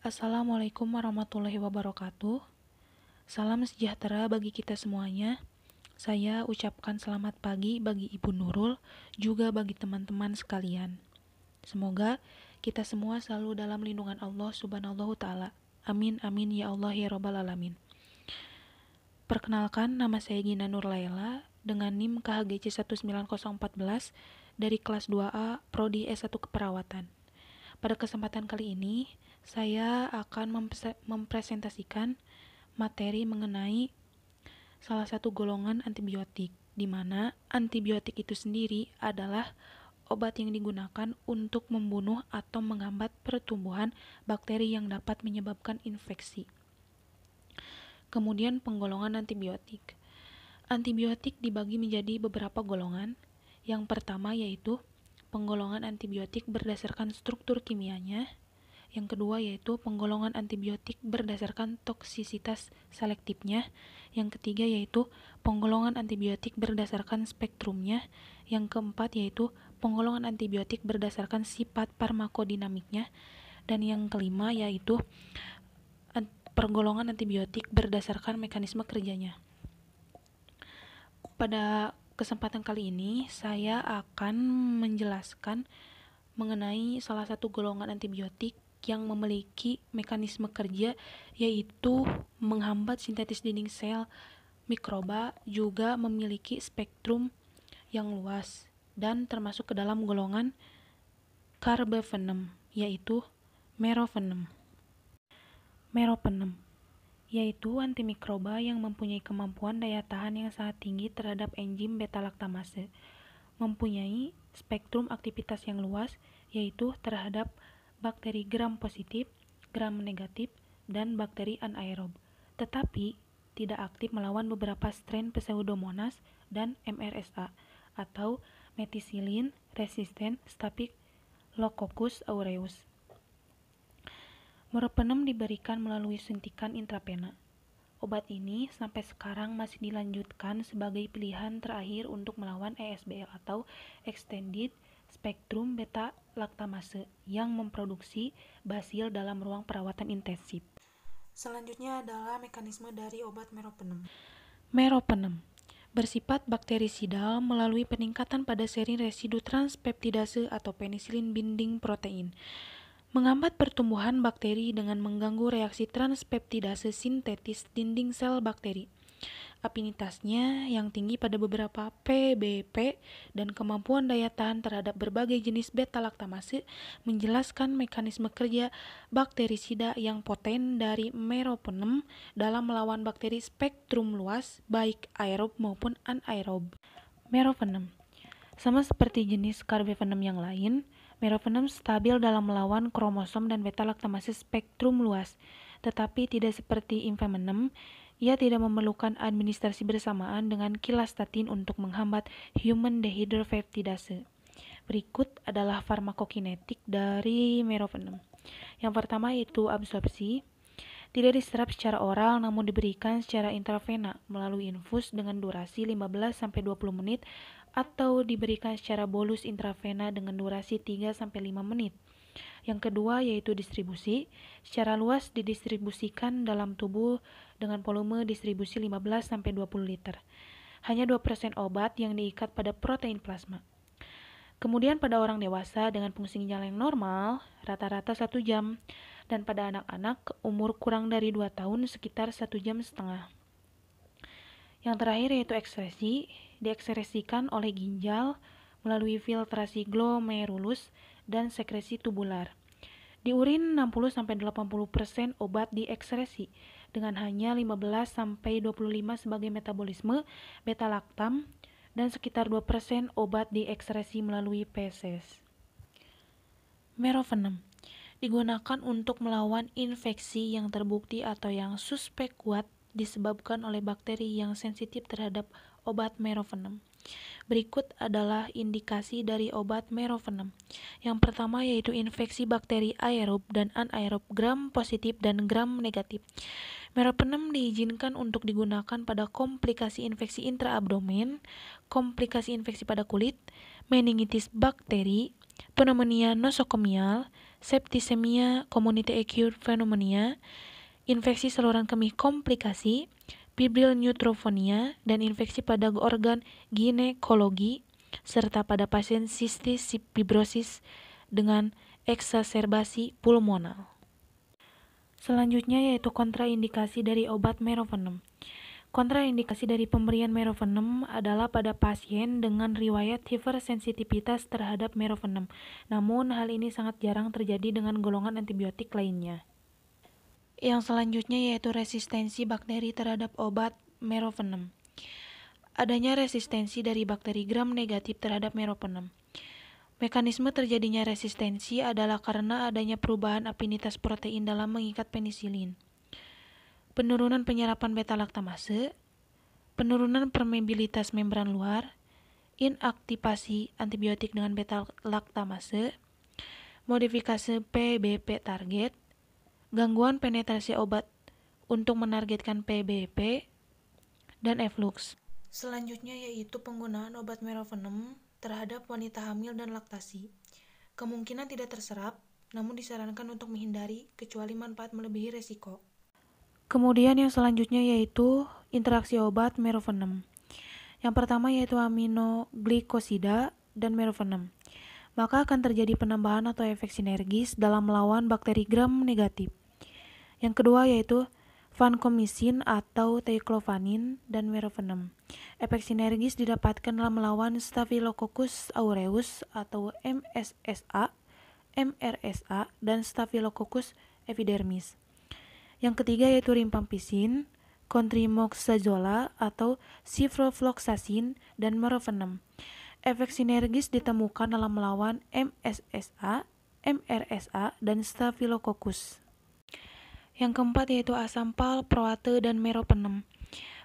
Assalamualaikum warahmatullahi wabarakatuh. Salam sejahtera bagi kita semuanya. Saya ucapkan selamat pagi bagi Ibu Nurul, juga bagi teman-teman sekalian. Semoga kita semua selalu dalam lindungan Allah Subhanahu taala. Amin amin ya Allah ya rabbal alamin. Perkenalkan nama saya Gina Nur Laila dengan NIM KHGC 19014 dari kelas 2A Prodi S1 Keperawatan. Pada kesempatan kali ini, saya akan mempresentasikan materi mengenai salah satu golongan antibiotik, di mana antibiotik itu sendiri adalah obat yang digunakan untuk membunuh atau menghambat pertumbuhan bakteri yang dapat menyebabkan infeksi. Kemudian penggolongan antibiotik. Antibiotik dibagi menjadi beberapa golongan. Yang pertama yaitu penggolongan antibiotik berdasarkan struktur kimianya, yang kedua yaitu penggolongan antibiotik berdasarkan toksisitas selektifnya. Yang ketiga yaitu penggolongan antibiotik berdasarkan spektrumnya. Yang keempat yaitu penggolongan antibiotik berdasarkan sifat farmakodinamiknya. Dan yang kelima yaitu pergolongan antibiotik berdasarkan mekanisme kerjanya. Pada kesempatan kali ini saya akan menjelaskan mengenai salah satu golongan antibiotik yang memiliki mekanisme kerja yaitu menghambat sintetis dinding sel. Mikroba juga memiliki spektrum yang luas dan termasuk ke dalam golongan carbapenem yaitu meropenem. Meropenem yaitu antimikroba yang mempunyai kemampuan daya tahan yang sangat tinggi terhadap enzim beta-laktamase, mempunyai spektrum aktivitas yang luas, yaitu terhadap bakteri gram positif, gram negatif, dan bakteri anaerob, tetapi tidak aktif melawan beberapa strain Pseudomonas dan MRSA atau meticillin resistant Staphylococcus aureus. Meropenem diberikan melalui suntikan intravena. Obat ini sampai sekarang masih dilanjutkan sebagai pilihan terakhir untuk melawan ESBL atau Extended spektrum beta-laktamase yang memproduksi basil dalam ruang perawatan intensif. Selanjutnya adalah mekanisme dari obat meropenem. Meropenem bersifat bakterisidal melalui peningkatan pada serin residu transpeptidase atau penicillin binding protein. Menghambat pertumbuhan bakteri dengan mengganggu reaksi transpeptidase sintetis dinding sel bakteri. Apinitasnya yang tinggi pada beberapa PBP dan kemampuan daya tahan terhadap berbagai jenis beta-laktamase menjelaskan mekanisme kerja bakterisida yang poten dari meropenem dalam melawan bakteri spektrum luas baik aerob maupun anaerob. Meropenem sama seperti jenis karbefenem yang lain, meropenem stabil dalam melawan kromosom dan beta-laktamase spektrum luas, tetapi tidak seperti infemenem ia tidak memerlukan administrasi bersamaan dengan kilastatin untuk menghambat human dehydrovertidase. Berikut adalah farmakokinetik dari meropenem. Yang pertama yaitu absorpsi. Tidak diserap secara oral namun diberikan secara intravena melalui infus dengan durasi 15-20 menit atau diberikan secara bolus intravena dengan durasi 3-5 menit. Yang kedua yaitu distribusi. Secara luas didistribusikan dalam tubuh dengan volume distribusi 15-20 liter. Hanya 2% obat yang diikat pada protein plasma. Kemudian pada orang dewasa dengan fungsi ginjal yang normal, rata-rata 1 jam. Dan pada anak-anak umur kurang dari 2 tahun sekitar 1 jam setengah. Yang terakhir yaitu ekskresi, diekskresikan oleh ginjal melalui filtrasi glomerulus dan sekresi tubular. Di urin 60-80% obat diekskresi dengan hanya 15-25 sebagai metabolisme beta-laktam dan sekitar 2% obat diekskresi melalui feses. Merovenem digunakan untuk melawan infeksi yang terbukti atau yang suspek kuat disebabkan oleh bakteri yang sensitif terhadap obat merovenem. Berikut adalah indikasi dari obat merovenem. Yang pertama yaitu infeksi bakteri aerob dan anaerob gram positif dan gram negatif. Meropenem diizinkan untuk digunakan pada komplikasi infeksi intraabdomen, komplikasi infeksi pada kulit, meningitis bakteri, pneumonia nosokomial, septisemia community acute pneumonia, infeksi saluran kemih komplikasi, fibril neutrophonia dan infeksi pada organ ginekologi, serta pada pasien sistis fibrosis dengan eksaserbasi pulmonal. Selanjutnya yaitu kontraindikasi dari obat merovenem. Kontraindikasi dari pemberian merovenem adalah pada pasien dengan riwayat hipersensitivitas terhadap merovenem. Namun hal ini sangat jarang terjadi dengan golongan antibiotik lainnya. Yang selanjutnya yaitu resistensi bakteri terhadap obat meropenem. Adanya resistensi dari bakteri gram negatif terhadap meropenem. Mekanisme terjadinya resistensi adalah karena adanya perubahan afinitas protein dalam mengikat penisilin. Penurunan penyerapan beta-laktamase, penurunan permeabilitas membran luar, inaktivasi antibiotik dengan beta-laktamase, modifikasi PBP target, gangguan penetrasi obat untuk menargetkan PBP, dan efflux. Selanjutnya yaitu penggunaan obat merovenem terhadap wanita hamil dan laktasi. Kemungkinan tidak terserap, namun disarankan untuk menghindari kecuali manfaat melebihi resiko. Kemudian yang selanjutnya yaitu interaksi obat merovenem. Yang pertama yaitu aminoglikosida dan merovenem. Maka akan terjadi penambahan atau efek sinergis dalam melawan bakteri gram negatif. Yang kedua yaitu vancomycin atau teiclophanin dan meropenem. Efek sinergis didapatkan dalam melawan Staphylococcus aureus atau MSSA, MRSA, dan Staphylococcus epidermis. Yang ketiga yaitu rimpampisin, kontrimoxazola atau ciprofloxacin dan meropenem. Efek sinergis ditemukan dalam melawan MSSA, MRSA, dan Staphylococcus. Yang keempat yaitu asam pal, proate, dan meropenem.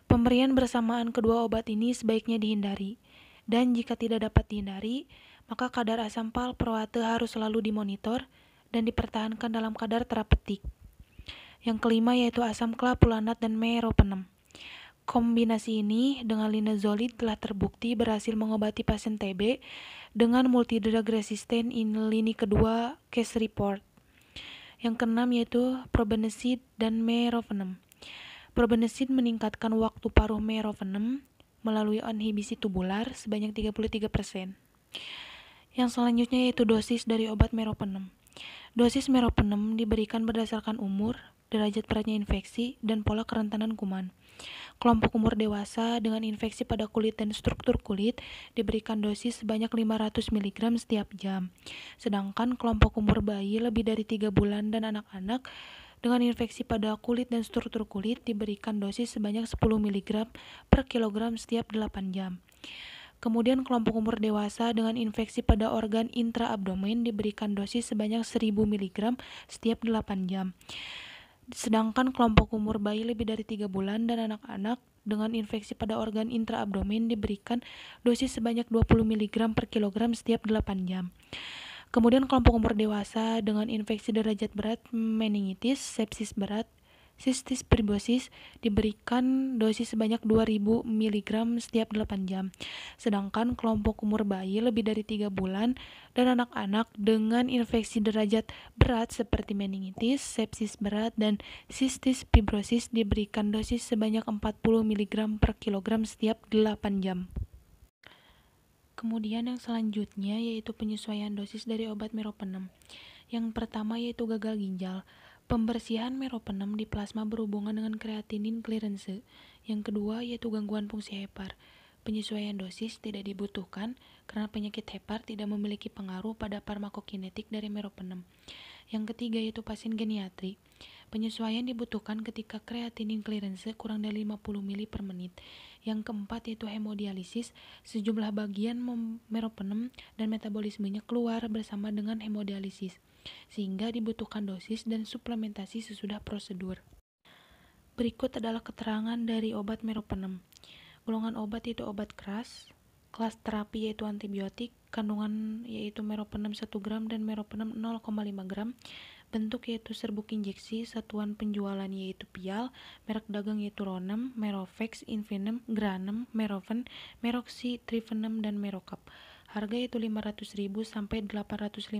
Pemberian bersamaan kedua obat ini sebaiknya dihindari. Dan jika tidak dapat dihindari, maka kadar asam pal proate harus selalu dimonitor dan dipertahankan dalam kadar terapetik. Yang kelima yaitu asam klapulanat dan meropenem. Kombinasi ini dengan linezolid telah terbukti berhasil mengobati pasien TB dengan multidrug resisten in lini kedua case report. Yang keenam yaitu probenesid dan merovenem. Probenesid meningkatkan waktu paruh merovenem melalui inhibisi tubular sebanyak 33%. Yang selanjutnya yaitu dosis dari obat meropenem. Dosis meropenem diberikan berdasarkan umur, derajat beratnya infeksi, dan pola kerentanan kuman. Kelompok umur dewasa dengan infeksi pada kulit dan struktur kulit diberikan dosis sebanyak 500 mg setiap jam. Sedangkan kelompok umur bayi lebih dari 3 bulan dan anak-anak dengan infeksi pada kulit dan struktur kulit diberikan dosis sebanyak 10 mg per kilogram setiap 8 jam. Kemudian kelompok umur dewasa dengan infeksi pada organ intraabdomen diberikan dosis sebanyak 1000 mg setiap 8 jam. Sedangkan kelompok umur bayi lebih dari 3 bulan dan anak-anak dengan infeksi pada organ intraabdomen diberikan dosis sebanyak 20 mg per kilogram setiap 8 jam. Kemudian kelompok umur dewasa dengan infeksi derajat berat meningitis, sepsis berat, Sistis fibrosis diberikan dosis sebanyak 2000 mg setiap 8 jam. Sedangkan kelompok umur bayi lebih dari 3 bulan dan anak-anak dengan infeksi derajat berat seperti meningitis, sepsis berat, dan sistis fibrosis diberikan dosis sebanyak 40 mg per kilogram setiap 8 jam. Kemudian yang selanjutnya yaitu penyesuaian dosis dari obat meropenem. Yang pertama yaitu gagal ginjal. Pembersihan meropenem di plasma berhubungan dengan kreatinin clearance. Yang kedua yaitu gangguan fungsi hepar. Penyesuaian dosis tidak dibutuhkan karena penyakit hepar tidak memiliki pengaruh pada farmakokinetik dari meropenem. Yang ketiga yaitu pasien geniatri. Penyesuaian dibutuhkan ketika kreatinin clearance kurang dari 50 mL per menit. Yang keempat yaitu hemodialisis. Sejumlah bagian meropenem dan metabolismenya keluar bersama dengan hemodialisis sehingga dibutuhkan dosis dan suplementasi sesudah prosedur. Berikut adalah keterangan dari obat meropenem. Golongan obat yaitu obat keras, kelas terapi yaitu antibiotik, kandungan yaitu meropenem 1 gram dan meropenem 0,5 gram, bentuk yaitu serbuk injeksi, satuan penjualan yaitu pial, merek dagang yaitu Ronem, Merofex, Infinem, Granem, Meroven, Meroxi, Trivenem, dan Merokap. Harga itu 500.000 sampai 850.000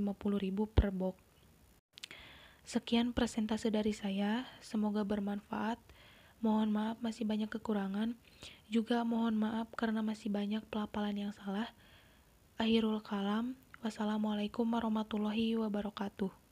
per box. Sekian presentase dari saya, semoga bermanfaat. Mohon maaf masih banyak kekurangan. Juga mohon maaf karena masih banyak pelapalan yang salah. Akhirul kalam. Wassalamualaikum warahmatullahi wabarakatuh.